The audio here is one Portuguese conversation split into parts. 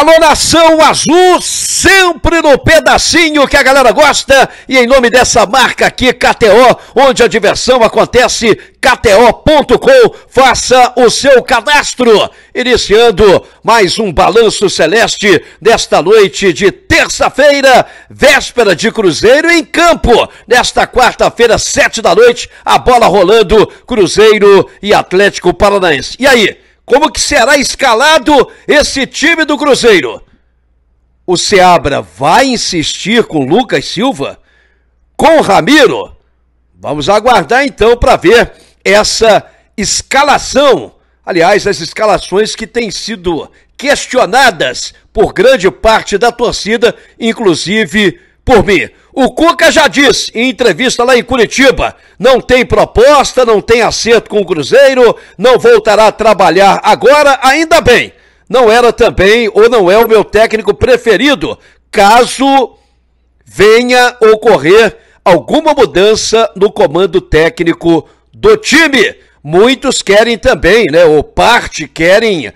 Alô, Nação Azul, sempre no pedacinho que a galera gosta. E em nome dessa marca aqui, KTO, onde a diversão acontece, KTO.com, faça o seu cadastro. Iniciando mais um Balanço Celeste desta noite de terça-feira, véspera de Cruzeiro em campo. Nesta quarta-feira, sete da noite, a bola rolando, Cruzeiro e Atlético Paranaense. E aí? Como que será escalado esse time do Cruzeiro? O Seabra vai insistir com Lucas Silva? Com Ramiro? Vamos aguardar então para ver essa escalação. Aliás, as escalações que têm sido questionadas por grande parte da torcida, inclusive por mim. O Cuca já disse em entrevista lá em Curitiba: não tem proposta, não tem acerto com o Cruzeiro, não voltará a trabalhar agora, ainda bem. Não era também, ou não é o meu técnico preferido, caso venha ocorrer alguma mudança no comando técnico do time. Muitos querem também, né, ou parte querem é,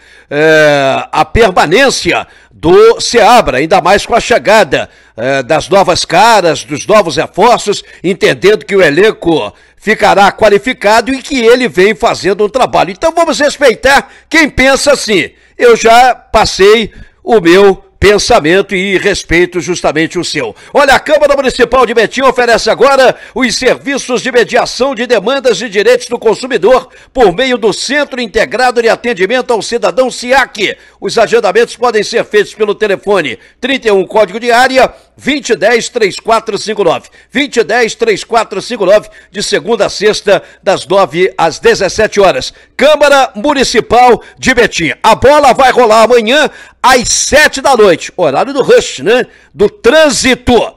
a permanência do Seabra, ainda mais com a chegada é, das novas caras, dos novos reforços, entendendo que o elenco ficará qualificado e que ele vem fazendo um trabalho. Então vamos respeitar quem pensa assim. Eu já passei o meu pensamento e respeito justamente o seu. Olha, a Câmara Municipal de Betim oferece agora os serviços de mediação de demandas de direitos do consumidor por meio do Centro Integrado de Atendimento ao Cidadão SIAC. Os agendamentos podem ser feitos pelo telefone 31 código de área 2010 3459. 2010 3459, de segunda a sexta, das 9 às 17 horas. Câmara Municipal de Betim. A bola vai rolar amanhã às 7 da noite. Horário do rush, né? Do trânsito.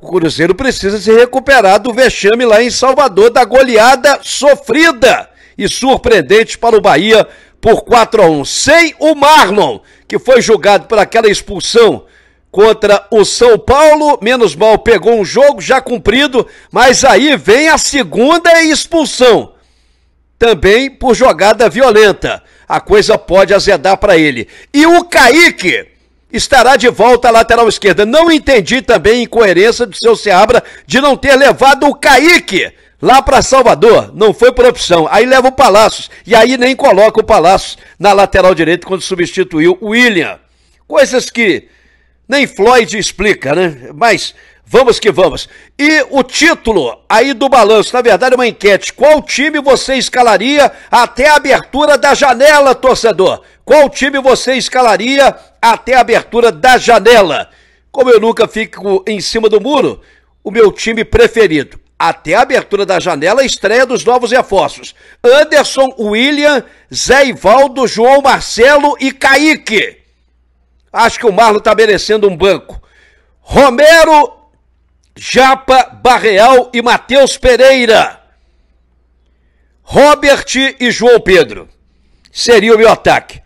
O Cruzeiro precisa se recuperar do vexame lá em Salvador, da goleada sofrida e surpreendente para o Bahia por 4 a 1 Sem o Marlon, que foi julgado por aquela expulsão contra o São Paulo. Menos mal, pegou um jogo já cumprido, mas aí vem a segunda expulsão. Também por jogada violenta. A coisa pode azedar para ele. E o Kaique estará de volta à lateral esquerda. Não entendi também a incoerência do seu Seabra de não ter levado o Kaique lá para Salvador, não foi por opção. Aí leva o Palácios e aí nem coloca o Palácios na lateral direita quando substituiu o William. Coisas que nem Floyd explica, né? Mas vamos que vamos. E o título aí do balanço, na verdade, é uma enquete. Qual time você escalaria até a abertura da janela, torcedor? Qual time você escalaria até a abertura da janela? Como eu nunca fico em cima do muro, o meu time preferido. Até a abertura da janela, estreia dos novos reforços. Anderson, William, Zé Ivaldo, João Marcelo e Kaique. Acho que o Marlon está merecendo um banco. Romero, Japa, Barreal e Matheus Pereira. Robert e João Pedro. Seria o meu ataque.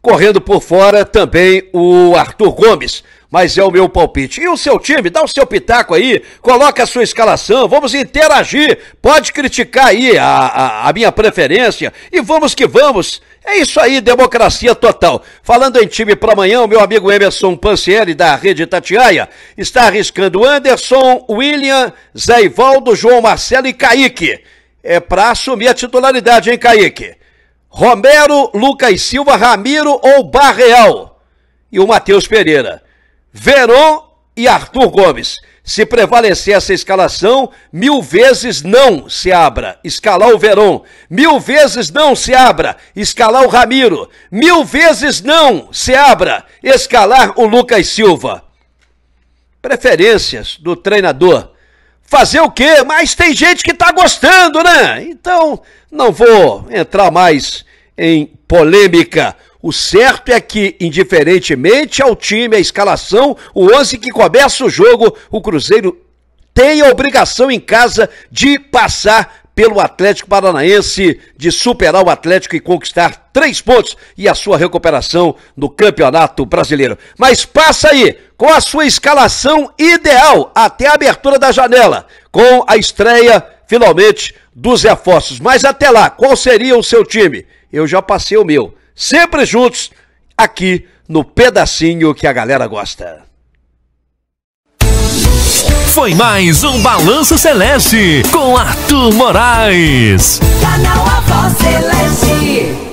Correndo por fora também o Arthur Gomes mas é o meu palpite. E o seu time, dá o seu pitaco aí, coloca a sua escalação, vamos interagir, pode criticar aí a, a, a minha preferência e vamos que vamos. É isso aí, democracia total. Falando em time para amanhã, o meu amigo Emerson Pancieri, da Rede Tatiaia, está arriscando Anderson, William, Zé Ivaldo, João Marcelo e Kaique. É para assumir a titularidade, hein, Kaique? Romero, Lucas Silva, Ramiro ou Barreal? E o Matheus Pereira. Veron e Arthur Gomes. Se prevalecer essa escalação, mil vezes não se abra, escalar o Veron. Mil vezes não se abra, escalar o Ramiro. Mil vezes não se abra, escalar o Lucas Silva. Preferências do treinador. Fazer o quê? Mas tem gente que tá gostando, né? Então, não vou entrar mais em polêmica. O certo é que, indiferentemente ao time, à escalação, o 11 que começa o jogo, o Cruzeiro tem a obrigação em casa de passar pelo Atlético Paranaense, de superar o Atlético e conquistar três pontos e a sua recuperação no Campeonato Brasileiro. Mas passa aí com a sua escalação ideal até a abertura da janela, com a estreia, finalmente, dos reforços. Mas até lá, qual seria o seu time? Eu já passei o meu sempre juntos, aqui no pedacinho que a galera gosta. Foi mais um Balanço Celeste com Arthur Moraes. Canal Voz Celeste.